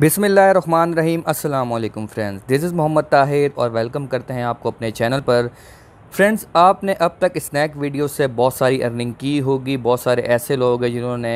बिसमिल्ल अल्लाम friends this is Mohammad Tahir और welcome करते हैं आपको अपने चैनल पर फ्रेंड्स आपने अब तक स्नैक वीडियो से बहुत सारी अर्निंग की होगी बहुत सारे ऐसे लोग हैं जिन्होंने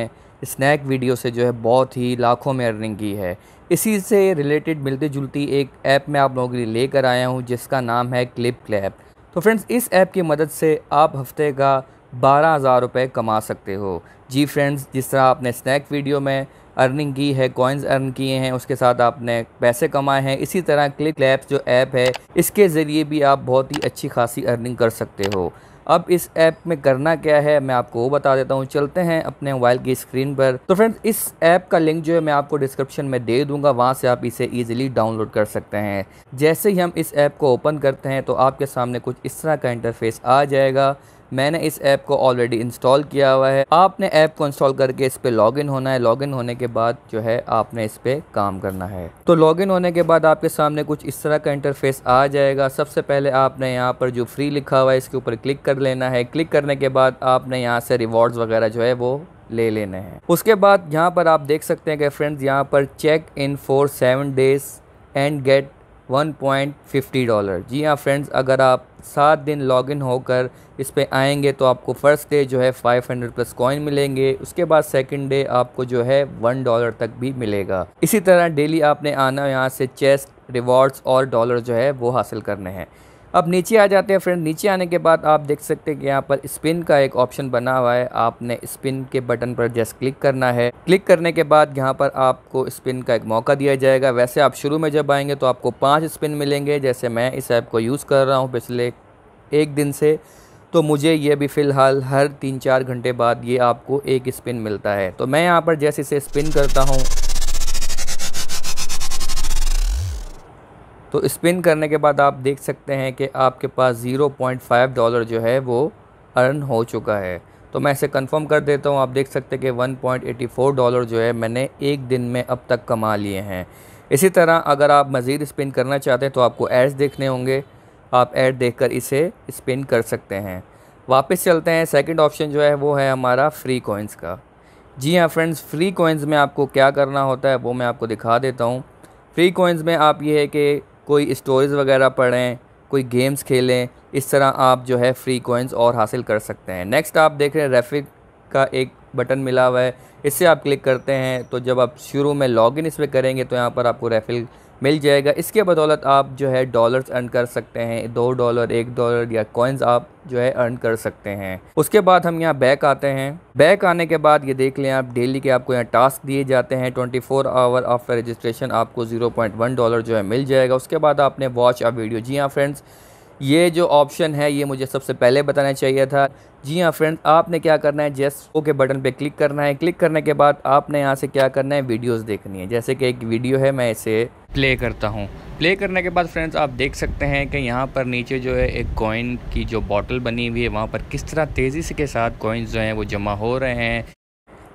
स्नैक वीडियो से जो है बहुत ही लाखों में अर्निंग की है इसी से रिलेटेड मिलती जुलती एक ऐप मैं आप लोगों के लिए लेकर आया हूँ जिसका नाम है क्लिप क्लैप तो फ्रेंड्स इस ऐप की मदद से आप हफ्ते का बारह हज़ार रुपये कमा सकते हो जी फ्रेंड्स जिस तरह आपने स्नैक वीडियो में अर्निंग की है कॉइन्स अर्न किए हैं उसके साथ आपने पैसे कमाए हैं इसी तरह क्लिक लैप्स जो ऐप है इसके ज़रिए भी आप बहुत ही अच्छी खासी अर्निंग कर सकते हो अब इस ऐप में करना क्या है मैं आपको वो बता देता हूँ चलते हैं अपने मोबाइल की स्क्रीन पर तो फ्रेंड्स इस ऐप का लिंक जो है मैं आपको डिस्क्रिप्शन में दे दूंगा वहाँ से आप इसे ईजिली डाउनलोड कर सकते हैं जैसे ही हम इस ऐप को ओपन करते हैं तो आपके सामने कुछ इस तरह का इंटरफेस आ जाएगा मैंने इस ऐप को ऑलरेडी इंस्टॉल किया हुआ है आपने ऐप को इंस्टॉल करके इस पर लॉगिन होना है लॉगिन होने के बाद जो है आपने इस पर काम करना है तो लॉगिन होने के बाद आपके सामने कुछ इस तरह का इंटरफेस आ जाएगा सबसे पहले आपने यहाँ पर जो फ्री लिखा हुआ है इसके ऊपर क्लिक कर लेना है क्लिक करने के बाद आपने यहाँ से रिवॉर्ड्स वगैरह जो है वो ले लेने हैं उसके बाद यहाँ पर आप देख सकते हैं कि फ्रेंड्स यहाँ पर check in for seven days and get one point fifty dollar जी हाँ फ्रेंड्स अगर आप सात दिन लॉगिन होकर इस पर आएंगे तो आपको फ़र्स्ट डे जो है फाइव हंड्रेड प्लस कॉइन मिलेंगे उसके बाद सेकंड डे आपको जो है वन डॉलर तक भी मिलेगा इसी तरह डेली आपने आना यहाँ से चेस्ट रिवॉर्ड्स और डॉलर जो है वो हासिल करने हैं अब नीचे आ जाते हैं फ्रेंड नीचे आने के बाद आप देख सकते हैं कि यहाँ पर स्पिन का एक ऑप्शन बना हुआ है आपने स्पिन के बटन पर जस्ट क्लिक करना है क्लिक करने के बाद यहाँ पर आपको स्पिन का एक मौका दिया जाएगा वैसे आप शुरू में जब आएंगे तो आपको पाँच स्पिन मिलेंगे जैसे मैं इस ऐप को यूज़ कर रहा हूँ पिछले एक दिन से तो मुझे ये भी फ़िलहाल हर तीन चार घंटे बाद ये आपको एक स्पिन मिलता है तो मैं यहाँ पर जैसे इसे स्पिन करता हूँ तो स्पिन करने के बाद आप देख सकते हैं कि आपके पास 0.5 डॉलर जो है वो अर्न हो चुका है तो मैं इसे कंफर्म कर देता हूँ आप देख सकते हैं कि 1.84 डॉलर जो है मैंने एक दिन में अब तक कमा लिए हैं इसी तरह अगर आप मज़ीद स्पिन करना चाहते हैं तो आपको एड्स देखने होंगे आप एड देख इसे स्पिन कर सकते हैं वापस चलते हैं सेकेंड ऑप्शन जो है वो है हमारा फ्री कोइंस का जी हाँ फ्रेंड्स फ्री कोइंस में आपको क्या करना होता है वो मैं आपको दिखा देता हूँ फ्री कोइंस में आप ये है कि कोई स्टोरीज़ वगैरह पढ़ें कोई गेम्स खेलें इस तरह आप जो है फ्री कोइंस और हासिल कर सकते हैं नेक्स्ट आप देख रहे हैं रेफिक का एक बटन मिला हुआ है इससे आप क्लिक करते हैं तो जब आप शुरू में लॉगिन इस पर करेंगे तो यहाँ पर आपको रेफिल मिल जाएगा इसके बदौलत आप जो है डॉलर्स अर्न कर सकते हैं दो डॉलर एक डॉलर या कॉइन्स आप जो है अर्न कर सकते हैं उसके बाद हम यहाँ बैक आते हैं बैक आने के बाद ये देख लें आप डेली के आपको यहाँ टास्क दिए जाते हैं 24 फोर आवर आफ्टर रजिस्ट्रेशन आपको 0.1 डॉलर जो है मिल जाएगा उसके बाद आपने वॉच अ वीडियो जी हाँ फ्रेंड्स ये जो ऑप्शन है ये मुझे सबसे पहले बताना चाहिए था जी हाँ फ्रेंड आपने क्या करना है जस्ट ओके बटन पे क्लिक करना है क्लिक करने के बाद आपने यहाँ से क्या करना है वीडियोस देखनी है जैसे कि एक वीडियो है मैं इसे प्ले करता हूँ प्ले करने के बाद फ्रेंड्स आप देख सकते हैं कि यहाँ पर नीचे जो है एक कॉइन की जो बॉटल बनी हुई है वहाँ पर किस तरह तेज़ी से के साथ कॉइन्स जो हैं वो जमा हो रहे हैं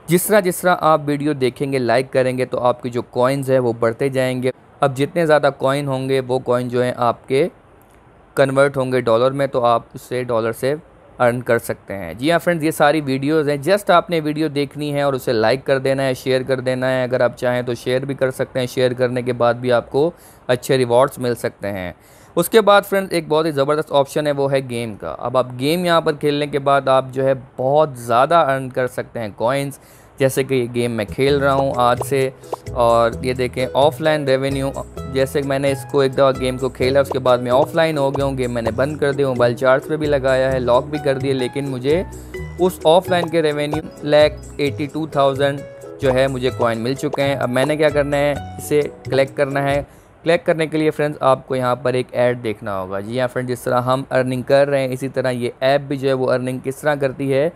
जिस तरह जिस तरह आप वीडियो देखेंगे लाइक करेंगे तो आपके जो कॉइन्स है वो बढ़ते जाएंगे अब जितने ज़्यादा कॉइन होंगे वो कॉइन जो है आपके कन्वर्ट होंगे डॉलर में तो आप उससे डॉलर से अर्न कर सकते हैं जी हाँ फ्रेंड्स ये सारी वीडियोस हैं जस्ट आपने वीडियो देखनी है और उसे लाइक कर देना है शेयर कर देना है अगर आप चाहें तो शेयर भी कर सकते हैं शेयर करने के बाद भी आपको अच्छे रिवॉर्ड्स मिल सकते हैं उसके बाद फ्रेंड्स एक बहुत ही ज़बरदस्त ऑप्शन है वो है गेम का अब आप गेम यहाँ पर खेलने के बाद आप जो है बहुत ज़्यादा अर्न कर सकते हैं कॉइन्स जैसे कि ये गेम मैं खेल रहा हूँ आज से और ये देखें ऑफलाइन रेवेन्यू जैसे मैंने इसको एक दफ़ा गेम को खेला उसके बाद मैं ऑफलाइन हो गया हूँ गेम मैंने बंद कर दिया मोबाइल चार्ज पर भी लगाया है लॉक भी कर दिया लेकिन मुझे उस ऑफलाइन के revenue lakh eighty two thousand जो है मुझे कॉइन मिल चुके हैं अब मैंने क्या करना है इसे कलेक्ट करना है क्लैक करने के लिए फ्रेंड्स आपको यहाँ पर एक ऐड देखना होगा जी हाँ फ्रेंड जिस तरह हम अर्निंग कर रहे हैं इसी तरह ये ऐप भी जो है वो अर्निंग किस तरह करती है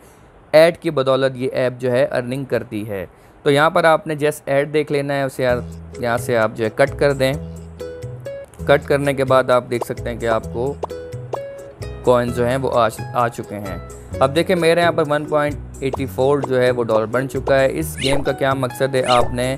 ऐड की बदौलत ये ऐप जो है अर्निंग करती है तो यहाँ पर आपने जस्ट ऐड देख लेना है उसे यहाँ से आप जो है कट कर दें कट करने के बाद आप देख सकते हैं कि आपको कॉइन जो हैं वो आ आ चुके हैं अब देखें मेरे यहाँ पर 1.84 जो है वो डॉलर बन चुका है इस गेम का क्या मकसद है आपने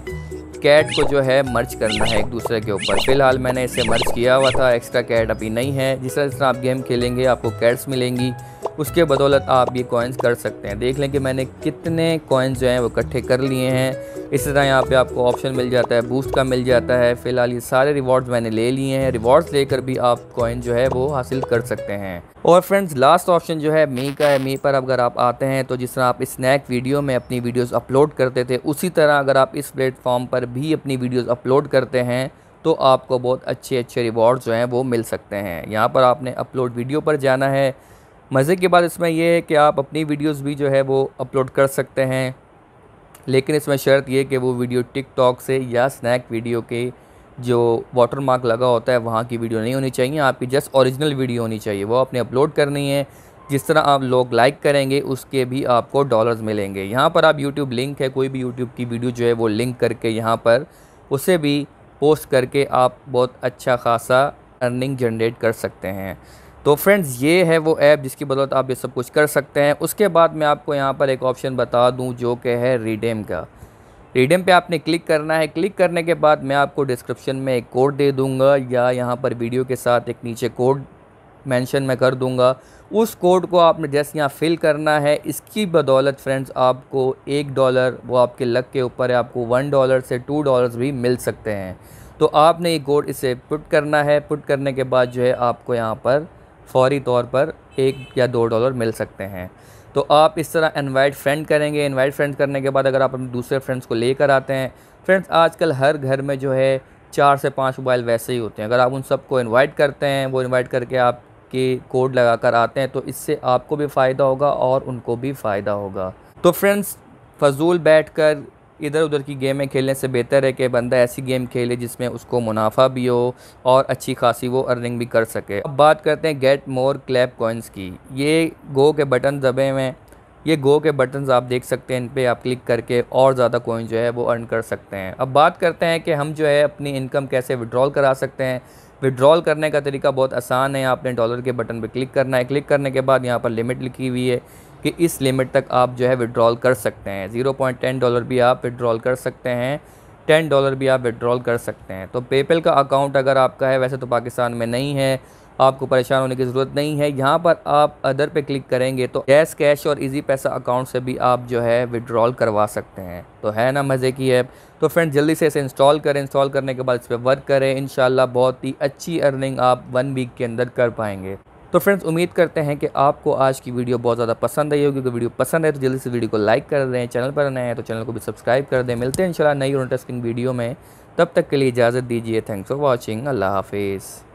कैट को जो है मर्ज करना है एक दूसरे के ऊपर फिलहाल मैंने इसे मर्च किया हुआ था एक्स्ट्रा कैट अभी नहीं है जिस तरह आप गेम खेलेंगे आपको कैट्स मिलेंगी उसके बदौलत आप ये कॉइन्स कर सकते हैं देख लें कि मैंने कितने कॉइन्स जो हैं वो इकट्ठे कर लिए हैं इसी तरह यहाँ पे आपको ऑप्शन मिल जाता है बूस्ट का मिल जाता है फ़िलहाल ये सारे रिवॉर्ड्स मैंने ले लिए हैं रिवॉर्ड्स लेकर भी आप कॉइन जो है वो हासिल कर सकते हैं और फ्रेंड्स लास्ट ऑप्शन जो है मी का है मी पर अगर आप आते हैं तो जिस तरह आप स्नैक वीडियो में अपनी वीडियोस अपलोड करते थे उसी तरह अगर आप इस प्लेटफॉर्म पर भी अपनी वीडियोस अपलोड करते हैं तो आपको बहुत अच्छे अच्छे रिवॉर्ड जो हैं वो मिल सकते हैं यहाँ पर आपने अपलोड वीडियो पर जाना है मज़े की बात इसमें यह है कि आप अपनी वीडियोस भी जो है वो अपलोड कर सकते हैं लेकिन इसमें शर्त यह कि वो वीडियो टिकटॉक से या स्नैक वीडियो के जो वाटर मार्क लगा होता है वहाँ की वीडियो नहीं होनी चाहिए आपकी जस्ट ओरिजिनल वीडियो होनी चाहिए वो आपने अपलोड करनी है जिस तरह आप लोग लाइक करेंगे उसके भी आपको डॉलर्स मिलेंगे यहाँ पर आप यूट्यूब लिंक है कोई भी यूट्यूब की वीडियो जो है वो लिंक करके यहाँ पर उसे भी पोस्ट करके आप बहुत अच्छा खासा अर्निंग जनरेट कर सकते हैं तो फ्रेंड्स ये है वो ऐप जिसकी बदौलत आप ये सब कुछ कर सकते हैं उसके बाद मैं आपको यहाँ पर एक ऑप्शन बता दूँ जो कि है रिडेम का रिडेम पे आपने क्लिक करना है क्लिक करने के बाद मैं आपको डिस्क्रिप्शन में एक कोड दे दूँगा या यहाँ पर वीडियो के साथ एक नीचे कोड मेंशन में कर दूंगा उस कोड को आपने जैसे यहाँ फिल करना है इसकी बदौलत फ्रेंड्स आपको एक डॉलर वो आपके लक के ऊपर है आपको वन डॉलर से टू डॉलर्स भी मिल सकते हैं तो आपने ये कोड इसे पुट करना है पुट करने के बाद जो है आपको यहाँ पर फौरी तौर पर एक या दो डॉलर मिल सकते हैं तो आप इस तरह इनवाइट फ्रेंड करेंगे इनवाइट फ्रेंड करने के बाद अगर आप अपने दूसरे फ्रेंड्स को लेकर आते हैं फ्रेंड्स आजकल हर घर में जो है चार से पाँच मोबाइल वैसे ही होते हैं अगर आप उन सबको इनवाइट करते हैं वो इनवाइट करके आपके कोड लगा कर आते हैं तो इससे आपको भी फ़ायदा होगा और उनको भी फ़ायदा होगा तो फ्रेंड्स फजूल बैठ कर इधर उधर की गेमें खेलने से बेहतर है कि बंदा ऐसी गेम खेले जिसमें उसको मुनाफा भी हो और अच्छी खासी वो अर्निंग भी कर सके अब बात करते हैं गेट मोर क्लैप कॉइन्स की ये गो के बटन दबे हुए हैं ये गो के बटन आप देख सकते हैं इन पर आप क्लिक करके और ज़्यादा कोइन जो है वो अर्न कर सकते हैं अब बात करते हैं कि हम जो है अपनी इनकम कैसे विड्रॉल करा सकते हैं विड्रॉल करने का तरीका बहुत आसान है आपने डॉलर के बटन पर क्लिक करना है क्लिक करने के बाद यहाँ पर लिमिट लिखी हुई है कि इस लिमिट तक आप जो है विड्रॉल कर सकते हैं ज़ीरो पॉइंट टेन डॉलर भी आप विड्रॉल कर सकते हैं टेन डॉलर भी आप विड्रॉल कर सकते हैं तो पेपल का अकाउंट अगर आपका है वैसे तो पाकिस्तान में नहीं है आपको परेशान होने की ज़रूरत नहीं है यहाँ पर आप अदर पे क्लिक करेंगे तो गैस कैश और इजी पैसा अकाउंट से भी आप जो है विड्रॉल करवा सकते हैं तो है ना मज़े की ऐप तो फ्रेंड जल्दी से इसे इंस्टॉल करें इंस्टॉल करने के बाद इस पर वर्क करें इन बहुत ही अच्छी अर्निंग आप वन वीक के अंदर कर पाएंगे तो फ्रेंड्स उम्मीद करते हैं कि आपको आज की वीडियो बहुत ज़्यादा पसंद आई होगी अगर वीडियो पसंद है तो जल्दी से वीडियो को लाइक कर दें चैनल पर नए हैं तो चैनल को भी सब्सक्राइब कर दें मिलते हैं इंशाल्लाह नई और इंटरेस्टिंग वीडियो में तब तक के लिए इजाज़त दीजिए थैंक्स फॉर वॉचिंग अल्लाह हाफिज़